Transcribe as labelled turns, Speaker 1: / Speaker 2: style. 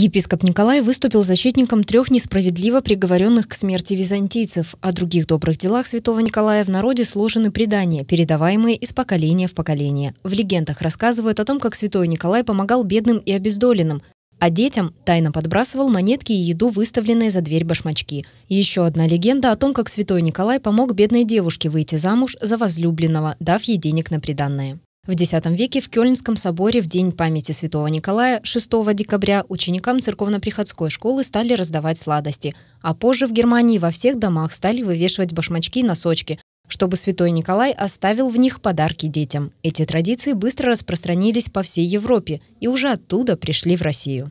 Speaker 1: Епископ Николай выступил защитником трех несправедливо приговоренных к смерти византийцев. О других добрых делах святого Николая в народе сложены предания, передаваемые из поколения в поколение. В легендах рассказывают о том, как святой Николай помогал бедным и обездоленным, а детям тайно подбрасывал монетки и еду, выставленные за дверь башмачки. Еще одна легенда о том, как святой Николай помог бедной девушке выйти замуж за возлюбленного, дав ей денег на приданное. В X веке в Кёльнском соборе в День памяти святого Николая 6 декабря ученикам церковно-приходской школы стали раздавать сладости, а позже в Германии во всех домах стали вывешивать башмачки и носочки, чтобы святой Николай оставил в них подарки детям. Эти традиции быстро распространились по всей Европе и уже оттуда пришли в Россию.